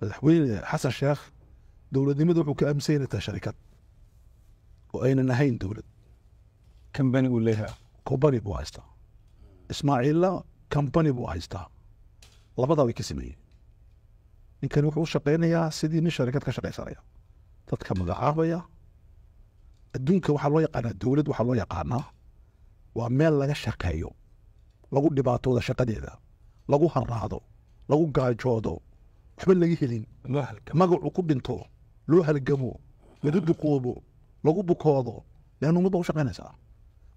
madaxweyne xasan sheekh dowladnimada wuxuu ka aaminsan tahay sharikad oo aynan ahayn dowlad kambani buu leeyahay kambani buu haystaa ismaaciilla kambani buu haystaa labadaa way ka sameeyeen ninkani wuxuu u shaqaynayaa sidii nin sharikad ka shaqaysanaya dadka magacaabaya adduunka waxaa loo yaqaanaa dowlad waxaa loo yaqaanaa waa meel laga shaqeeyo lagu dhibaatooda shaqadeeda lagu haraado lagu gaajoodo waxba laga helin magacu ku dhinto loo halgamo lagu duqoobo lagu bukoodo leanna umad ba u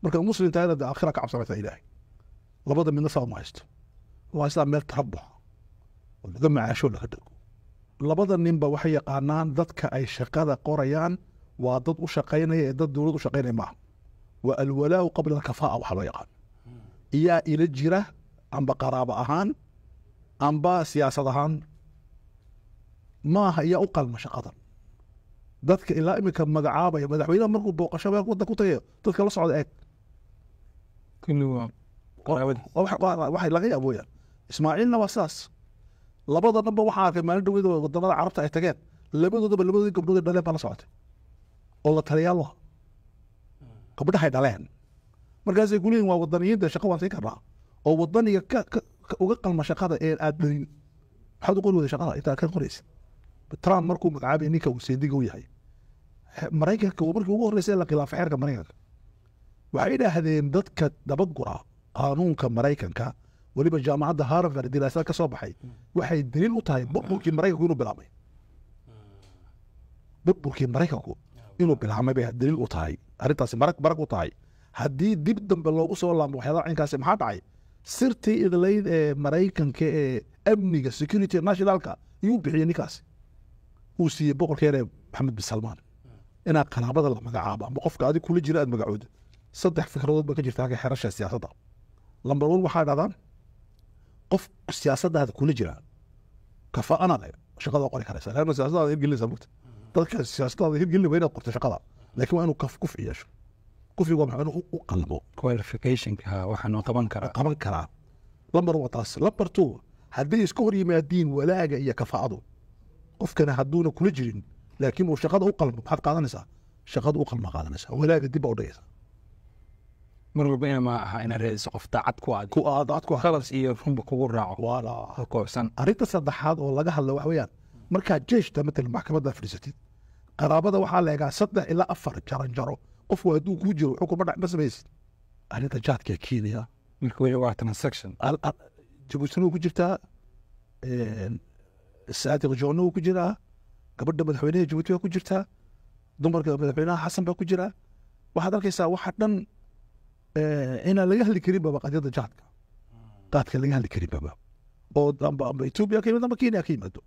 marka muslimta inaad aakhira ka cabsanaysaa ilaahay labada midna saa uma haysto uma haystaa meel tarabuxa oo laga macaasho laga dhago labada ninba waxay yaqaanaan dadka ay shaqada qorayaan waa dad u shaqaynaya ee dad dowlad u shaqaynaya maaha waa alwalaau qabla alkafaa'a waxaa loo yaqaan iyaa ila jira amba qaraabo ahaan amba siyaasad ahaan maaha iyaa u qalma shaqada dadka ilaa iminka magacaabaya madaxweynaha markuu booqasho meel waddan ku tagayo dadka la socda eeg waxay laga yaabooyaan ismaaciilna waa sidaas labada dhanba waxaa arkay maalin dhaweyda wadamada carabta ay tageen labadoodaba labadoodii gabdhoodii dhaleen baa la socotay oo la taliyaal gabdhahay dhaleen markaasay ku waa wadaniyiinta shaqa waan siin karnaa oo wadaniga uga qalma shaqada ee aad dhalin maxaad u qori wada shaqada intaa ka qoraysa trump markuu magacaabay ninka useediga u yahay maraykanka markii ugu horreysa la khilaafay xeerka maraykanka waxay idhaahdeen dadka dabagura qaanuunka maraykanka weliba jaamacadda harvard diraasad ka soo baxay waxay daliil u tahay burburkii maraykanku inuu bilaabmay burburkii maraykanku inuu bilaabmay bay daliil u tahay arrintaasi marag marag u tahay haddii dib dambe loogu soo laamo waxyaalaha cinkaasi maxaa dhacay sirtii idlayd ee maraykanka ee amniga security nationalka iyuu bixiyey ninkaasi uu siiyey boqorkeene maxamed bin salmaan inaa qaraabada la magacaabo ama qofka adig kula jira aad magacoodo saddex fikradood baa ka jirta agga xerasha siyaasadda lambar wan waxaa dhahdaa qof siyaasaddaada kula jira kafaanaada eh, shaqada qori karaysa leanna siyaasaddaada hirgelinaysa mugta dadka siyaasaddaada hirgelin waa inaad qorto shaqada laakiin waa inuu kufci yeesho kufcigu waa inuu u qalmo qualificationka waxaanu qaban karaa qaban karaa lambar waa taas lambar two haddii iska hor yimaadiin walaaga iyo kafaa'adu qofkana haduuna kula jirin laakiin uu shaqada u qalmo maxaad qaadanaysaa shaqada u qalma qaadanaysaa walaaga dib baa udhigaysaa mar walba ina aha inaad raadiso qof daacad ku aad ku aad daacad ku khalas iyo runba kugu raaco wala koobsan arrinta saddexaad oo laga hadla waxa weeyaan markaad jeeshta matal maxkamadda fadhiisatid qaraabada waxaa la eegaa saddex ilaa afar jaranjaro qofku hadduu kuu jiro wuxuu kuma dhac ma samaysid arrinta jaadkaa keenaya marka wey waa transaction jabuusanuu ku jirtaa saadiq joogno wuu ku jiraa gabadha madaxweynaha jabuuti baa ku jirtaa dumarka madaxweynaha xasan baa ku jiraa waxaad arkaysaa waxa dhan inaan laga hadli karin baba qadiyadda jacadka qaadka laga hadli karin baba oo amba etoobiya ka yimaado amba kenya ka yimaado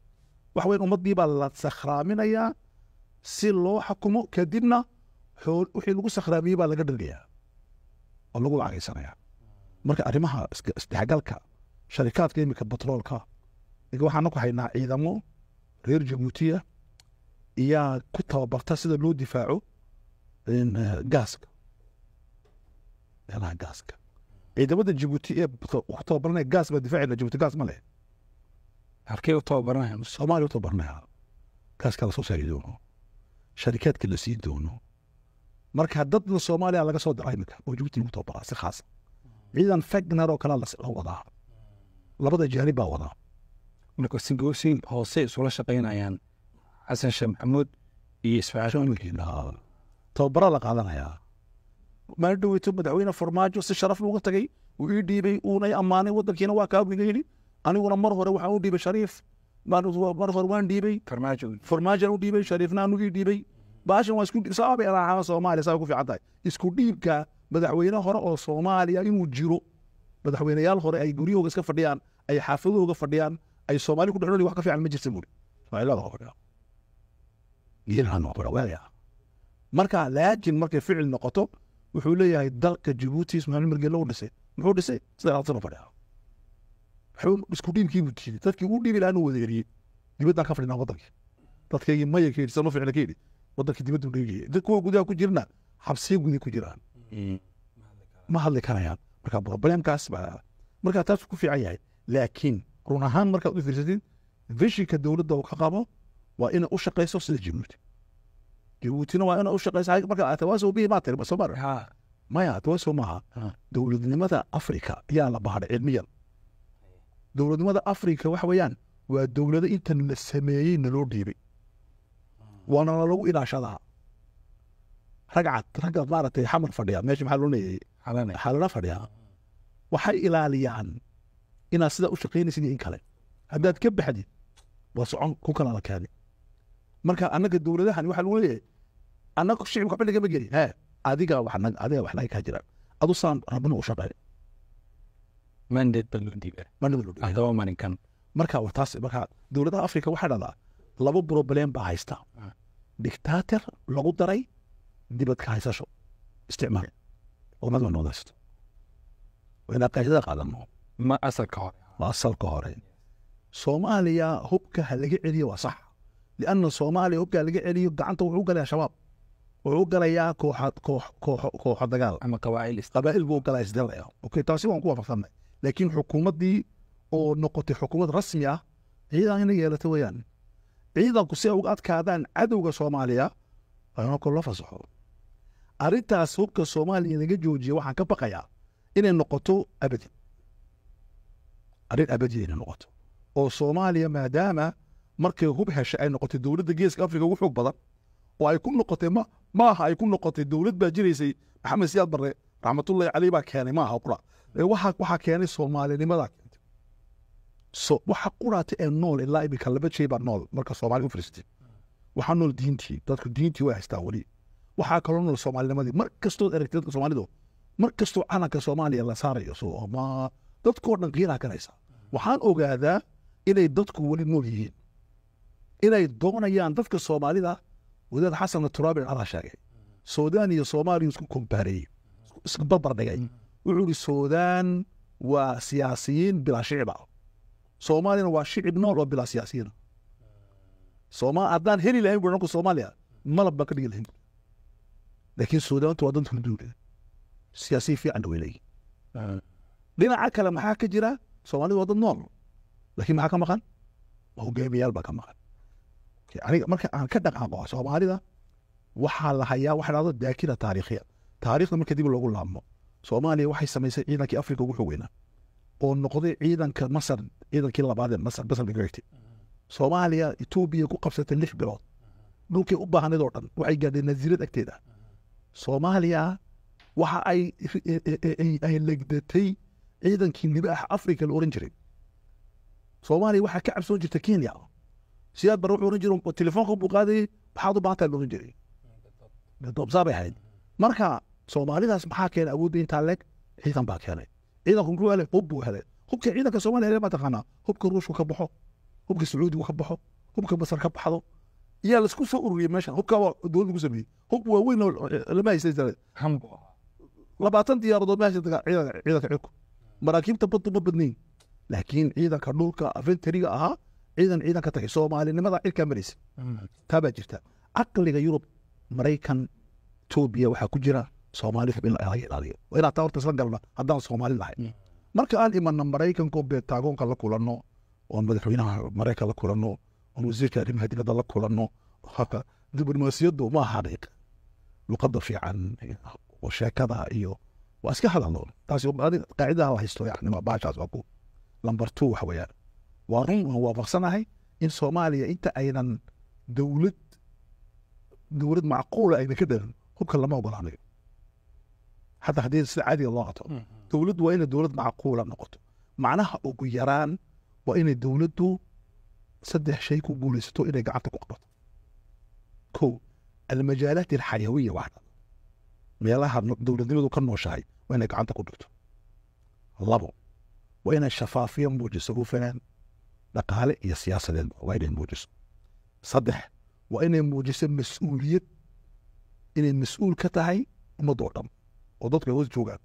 waxa weyn ummaddii baa la sakhraaminayaa si loo xakumo kadibna wixii lagu sakhraamiyey baa laga dhaligayaa oo lagu lacagaysanaya marka arrimaha isdhexgalka sharikaadka iminka batroolka waxaana ku haynaa ciidamo reer jabuutiya ayaa ku tababarta sida loo difaaco gaaska meelaha gaaska ciidamada jabuuti ee ku tababaranaya gaas baa difaacayna jabuuti gaas ma leh halkee u tababaranayaan soomaaliya u tababaranaya gaaskaa lasoo saari doono sharikaadka la siin doono marka dadna soomaaliya laga soo diraa iminka oo jabuuti lagu tababaraa si khaasa ciidan fegnar oo kalea la wadaa labada jaanib baa wadaa markasingoosin hoose isula shaqeynayaan xasan sheeh maxamuud iyo isfactobabara la qaadanayaa maali dhoweyto madaxweyne farmaajo si sharaf uga tagay uu ii dhiibay uuna ammaanay wadankiina waa kaawiga yidhi aniguna mar hore waxaan u dhiibay shariif mar hore waan dhiibay farmaajoaan u dhiibay shariifna ii dhiibay baashan waa isku saabay soomaaliya saa ku fiican tahay isku dhiibka madaxweyne hore oo soomaaliya inuu jiro madaxweyneyaal hore ay guryahooga iska fadhiyaan ay xaafadahooga fadhiyaan ay soomali kudhexool wax ka fiican ma jirta buuri marka laakiin markay ficil noqoto wuxuu leeyahay dalka jabuuti ismaaciil margele u dhisay muxuu dhisay saddex labatan oo isku dhiibkii buu jiiday dadkii uu dhiibi lahaana wada eriyey dibaddaan ka fadhinaa wadankii dadkaygii maya ka yidhi sanu ficil ka yidhi wadankii dibaddu dhiigi dad kuwa gudaha ku jirna xabsiyo guday ku jiraan ma hadli karayaan marka problemkaas baa marka taasuu ku fiican yahay laakiin run ahaan markaad u fiirsatid vishinka dowladda uu ka qabo waa ina u shaqayso sida jabuuti jabuutina waa ina u shaqayso marka atawaso bihi maa tiri masoomaa maya atawaso maaha dowladnimada afrika ayaa la baadhay cilmiyan dowladnimada afrika waxa weeyaan waa dowlado intan la sameeyey na loo dhiibay waana lalagu ilaashadaa ragcad ragga maaragtay xamar fadhiya meesha maxaa loo neeyey xalana fadhiya waxay ilaaliyaan inaad sidaa u shaqaynaysid iyo in kale haddaad ka baxdid waa socon ku kala alkaadi marka annaga dowladahan waxaa lagu leeyahay annaga shicibka waxba nagama gelin hee adigaa wax wax naga kaa jiraan adu saan rabbina u shaqeyn marka war marka dowladaha afrika waxaa dhahdaa laba problem baa haysta dictator lagu daray dibad ka haysasho isticmaal umad waa waa inaa qaadada qaadano ma asalka hore ma asalka hore soomaaliya hubka ha laga celiyo waa sax lianna soomaaliya hubka ha laga celiyo gacanta wuxuu galaya shabaab wuxuu galayaa kooxo dagaal ama qabaa'il buu galaya isdalaya okay taasi waan ku waafaqsanay laakiin xukuumaddii oo noqotay xukuumad rasmi ah ciidan inay yeelata weeyaan ciidanku si ay uga adkaadaan cadowga soomaaliya waa in hubka loo fasaxo arrintaas hubka soomaaliya laga joojiya waxaan ka baqayaa inay noqoto abadi arrin abadiina noqoto oo soomaaliya maadaama markay hub hesha ay noqotay dowladda geeska afrika ugu xoog badan oo ay ku noqotay ma aha ay ku noqotay dowlad baa jiraysay maxamed siyaad barre raxmatullahi caley baa keenay maaha qura waxaa keenay soomaalinimada keentay waxa quraata ee nool ilaa iminka laba jey baa nool marka soomaali u fariistay waxaa nool diintii dadku diintii way haystaa weli waxaa kaloo nool soomaalinimadii mar kastood aragtay dadka soomaalidu mar kastoo calanka soomaaliya la saarayo dadkoo dhan qiinaa garaysaa waxaan ogaadaa inay dadku weli nool yihiin inay doonayaan dadka soomaalida wadaad xasan turaabil adaa sheegay suudaan iyo soomaaliya isku kombaareeyey isku barbardhigay wuxuu ihi suudaan waa siyaasiyiin bilaa shiciba ah. soomaaliyana waa shicib nool oo bilaa siyaasiyiina ah. haddaan heli lahayn buanku soomaaliya malab baan ka dhigi lahayn laakiin suudaantu waa dantu siyaasiyin fiican way leeyihin dhinaca kale maxaa ka jira soomaalida waa dad nool lakin maxaa ka maqan hogaamiyaal baa ka maqan aniga marka aan ka dhaqaaqo soomaalida waxaa la hayaa waxa dhahdo daakira taariikhiya taariikhda marka dib loogu laabmo soomaaliya waxay samaysay ciidankii africa ugu xogeynaa oo noqday ciidanka masar ciidankii labaad ee masar basar bigregti soomaaliya etoobiya ku qabsatay lix bilood dhulkay u baahnayd oo dhan waxay gaadhay nasiirad agteeda soomaaliya waxa ay eh, eh, eh, legdatay ciidankii nibaax africa la oran jiray soomaaliya waxaa ka cabsoon jirta kenya siyaad bara wuxuu oran jira telefoonka buu qaadayay maxaad u baahantaa la oran jiray dabsaa bay ahayd marka soomaalidaas maxaa keenay awoodda intaa leeg ciidan baa keenay ciidanku muxuu helay hub buu helay hubka ciidanka soomaaliya hele mataqaanaa hubka ruushku ka baxo hubka sacuudigu ka baxo hubka masar ka baxdo yaa laisku soo ururiyey meeshan hubkaabaa dowlad lagu sameeyey hub waaweyn lama haysay labaatan diyaaradood ma ciidanka cirku maraakiibta baddu ma badnayn laakiin ciidanka dhulka aventariga ahaa ciidan ciidan ka tagay soomaalinimada cirkaa maraysa taabaa jirta caqliga yurub maraykan etoobiya waxaa ku jira soomaali xubin laga ilaaliyo waa inaa taa horta isla galna haddaan soomaali nahay marka aan imanna maraykanko beentaagoonka la kulanno oon madaxweynaha maraykan la kulanno oon wasiirka arrimaha dibadda la kulanno diblomaasiyaddu ma aha luqadda fiican oo sheekada iyo waa iska hadalnool taas qaacidaha haysto yani waa baashaas waa ku lamber two waxa weeyaan waa run waan waafaqsanahay in soomaaliya inta aynan dowlad dowlad macquula ah ayna ka darin hubka lama ogolaanayo hadda haddii sida caadiga loo qato hmm. dowladdu waa inay dowlad macquula ah noqoto macnaha ugu yaraan waa inay dowladdu saddex shay ku guulaysato inay gacanta ku qabato ko almajaalaat alxayawiya waxda meelaha dowladnimadu ka nooshahay waa inay gacanta ku dhigto labo waa inay shafaafiya muujiso u fanaan dhaqaale iyo siyaasadeedba waa inay muujiso saddex waa inay muujiso mas-uuliyad inay mas-uul ka tahay ummadoo dhan oo dadka hoos joogaan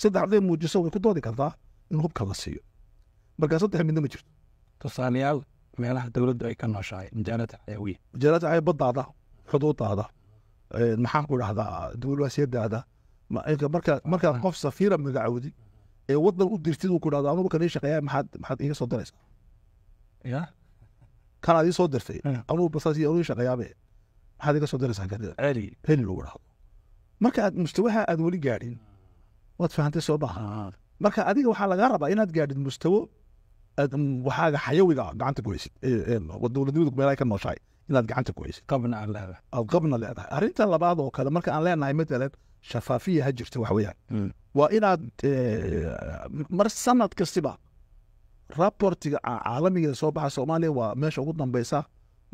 saddex haday muujiso way ku doodi kartaa in hubka la siiyo markaa saddex midna ma jirto tusaalayaal meelaha dowladdu ay ka nooshahay majaalada xayawiyya majaalada xayawiya baddaada xuduudaada maxaan ku dhahdaa dibulmaasiyadaada markaa markaad qof safiira magacowdi ee wadan u dirtid uu ku dhahdo anugu markaan ii shaqeeyaa maxaad maxaad iiga soo diraysaa ya kanaad ii soo dirtay anugu basaas anugu shaqeeyaabe maxaad iiga soo diraysaa ganida ceeli heli lagu dhahdo marka aad mustawaha aad weli gaadhin waad fahantay soo maaha marka adiga waxaa lagaa rabaa inaad gaadhid mustawo aad waxaaga xayawiga gacanta ku haysid ee dowladnimadu meelaha ka nooshahay inaad gacanta ku haysid aad qabna leedahay arrinta labaad oo kale marka aan leenahay matalan shafaafiya ha jirta wax weyaan hmm. waa inaad eh, mar sanad kastiba raportiga caalamigeeda soo baxa soomaaliya waa meesha ugu dambeysa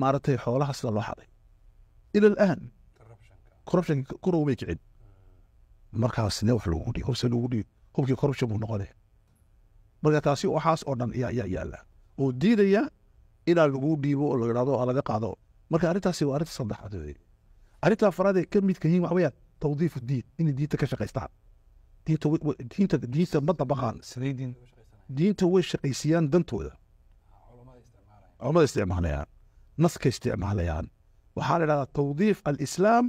maaragtay xoolaha sida loo xaday ila alaan corruptionka kurowmay kicin markaa wax loogu dhiyo hubse loogu dhiyo hubkii corruption buu noqonaya marka taasi waxaas oo dhan yaa yaala oo diidaya inaa lagu dhiibo oo laado laga qaado marka arintaasi waa arinta saddexaad wey arinta afraad ee ka midka yihin waxa weeyaan diin inay diinta ka shaqaystaan diinta diinta ma dabaqaan diinta way shaqaysiyaan dantooda culamada isticmaalayaan naska isticmaalayaan waxaa la idhahdaa tawdiif alislaam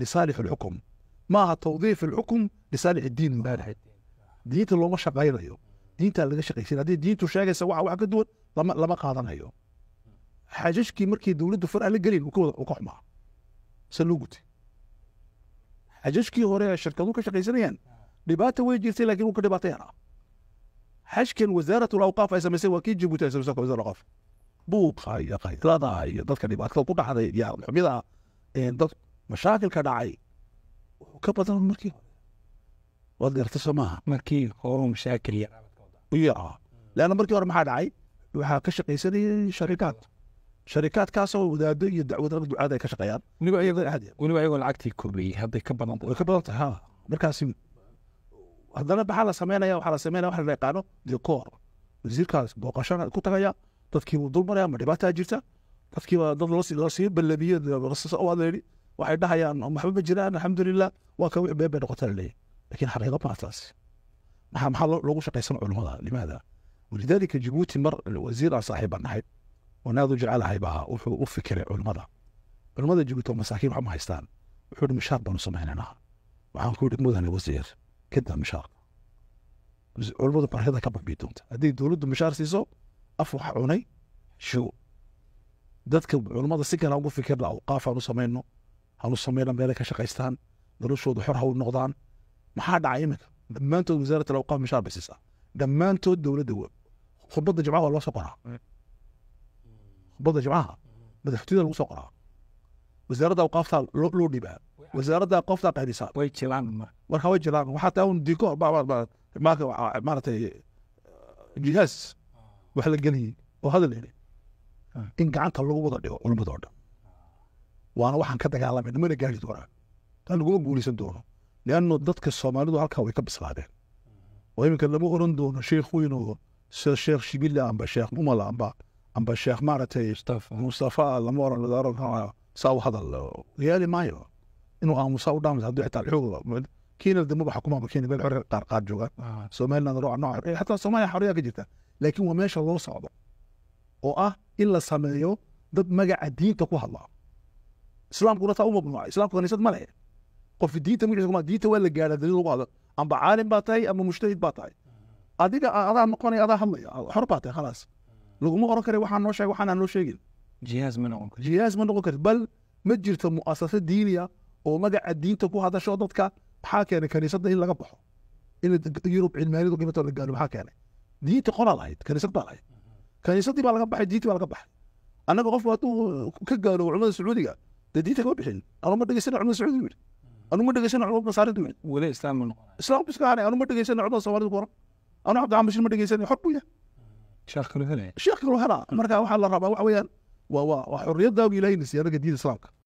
lisaalix alxukum ma aha tawdiif alxukum lisaalix diin maarxid diinta looma shaqaynayo diintaa laga shaqaysan haddii diintu sheegaysa waxa wax ka duwan lama qaadanayo xaajashkii markii dowladda far aan la gelin ka wada ka xumaa se loo gutay xaajashkii hore ee ka shaqaysanayaan dhibaata way jirtay lakin wuu ka dhibaatayaana xajkan wasaarat lawqaaf ay samaysay waa kii jibuuti ay samaysay wasaarad awqaaf buuqa iyo qaylada iyo dadka dhibaatada ku dhacday iyo aqalxumida dad mashaakilka dhacay wuxuu ka badan markii hore waad garta soo markii hore mashaakil yara leanna markii hore maxaa dhacay waxaa ka shaqaysanayay sharikaad sharikaadkaasoo wadaado iyo dacwad rag ka shaqeeyaan weliba ayagoo lacagtii kobeyey hadday ka badanta way ka badanta ha markaas haddana maxaa la sameynaya waxaa la sameynaya waxa la yaqaano wasiirkaas booqashana ku tagaya dadkii wuu ma dhibaataa jirta dadkiiba dad lasii ballamiyo waad waxay dhahayaan oh, maxba ma jiraan alxamdulilah waa ka wix been noqota laleeyahy laakiin xaqiiqo maasaas maxaa maxaa loogu shaqaysan culimmada limaada walidaalika jabuuti mar wasiir aan saaxiibaan nahay oon aad u wuxuu u fikiray culmada culammada jibuuti oo masaakiin waxma haystaan wuxuu ihi mishaar baanu samaynaynaa waxaan ku mudane wasiir kaddaa mishaarka culammadu barxyada ka baxbii doonta haddii dowladdu mishaar siiso af wax cunay shigo dadka culammada si kale ugu fikirna awqaaf hanu samayno hanu samayna meelay ka shaqaystaan noloshoodu xor ha u noqdaan maxaa dhacay iminka dhammaantood wasaarat alawqaaf mishaar bay siisaa dhammaantood dowladda khudbadda jimcaha waa loo soo qoraa badda jimcaha madaxtooyada lagu soo qoraa wasaaradda awqaaftaa loo dhibaa wasaaradda qoftaa qaadisaa way jilaan marka way jilaan waxaa taa un dikoor maaratay jihaas wax la gelayay oo hadal hele in gacanta lagu wada dhigo culimmada oo dhan waana waxaan ka dagaalamay mana gaari doonaa taa laguma guulaysan doono lianno dadka soomaalidu halkaa way ka bislaadeen oo iminka lama oran doono sheekhuyn oo sheekh shibila amba sheekh umala amba amba sheekh maaragtay mustafa lama oran wadaaro saa u hadal yeeli maayo inuu aamusaa u dhaamas hadduu xitaa alxuug kiina de kumaaba keeni meel xorriya qaar qaar joogaan somaliland nooca nooca xataa soomaaliya xorriya ka jirta laakiin waa meesha loo socdo oo ah in la sameeyo dad magaca diinta ku hadla islaamkuna taa u mamnuucay islaamku kaniisad ma leh qof diinta magaciisa kuma diinta waa la gaadhaa daliil lagu hadlo amba caalim baa tahay ama mujtahid baa tahay adiga adaa noqonaya adaa hadlaya xor baa tahay khalaas laguma oran kara waxaa noo sheeg waxaanaa noo sheegin jihaaz ma noqon karti jihaaz ma noqon karti bal ma jirto mu'asase diiniya oo magaca diinta ku hadasho dadka maxaa keenay kaniisadda in laga baxo in yurub cilmaaniyadu qiimato la gaalo maxaa keenay diinti qolaa lahayd kaniisad baa lahayd kaniisaddii baa laga baxay diintii baa laga baxay annaga qofku hadduu ka gaalo culimada sacuudiga dee diinta kama bixin anu ma dhegeysana culimada sacuudiga yidhi anu ma dhegeysana culimada nasaarida yidhi weli islaam ma noqon islaam biska hane anu ma dhegeysana culimada soomaalida ku oran anu cabdicaam bashiir ma dhegeysana xor buu yahay marka waxaa la rabaa waxa weyaan wa xoriyadaagi ilahay nasiya ragga diinta islaamka